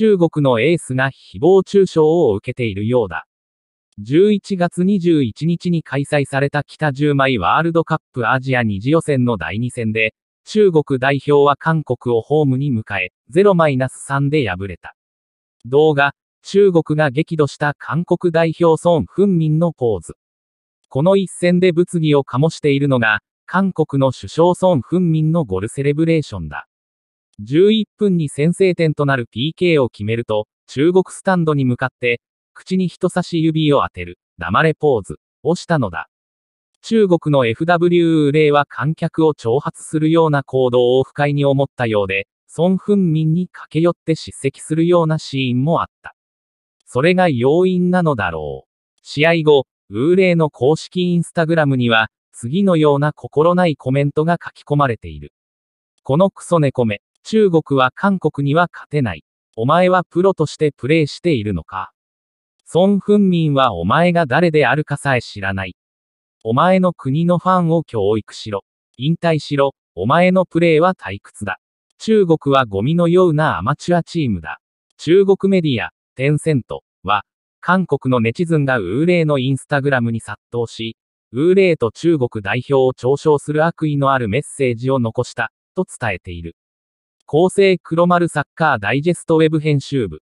中国のエースが誹謗中傷を受けているようだ。11月21日に開催された北10枚ワールドカップアジア2次予選の第2戦で、中国代表は韓国をホームに迎え、0-3で敗れた。動画、中国が激怒した韓国代表孫文民のポーズ。この一戦で物議を醸しているのが、韓国の首相孫文民のゴルセレブレーションだ。11分に先制点となる PK を決めると、中国スタンドに向かって、口に人差し指を当てる、黙れポーズ、をしたのだ。中国の FW 例は観客を挑発するような行動を不快に思ったようで、孫文民に駆け寄って叱責するようなシーンもあった。それが要因なのだろう。試合後、ウーレイの公式インスタグラムには、次のような心ないコメントが書き込まれている。このクソ猫め、中国は韓国には勝てない。お前はプロとしてプレーしているのか。孫文民はお前が誰であるかさえ知らない。お前の国のファンを教育しろ。引退しろ。お前のプレーは退屈だ。中国はゴミのようなアマチュアチームだ。中国メディア、テンセントは、韓国のネチズンがウーレイのインスタグラムに殺到し、ウーレイと中国代表を嘲笑する悪意のあるメッセージを残した、と伝えている。構成黒丸サッカーダイジェストウェブ編集部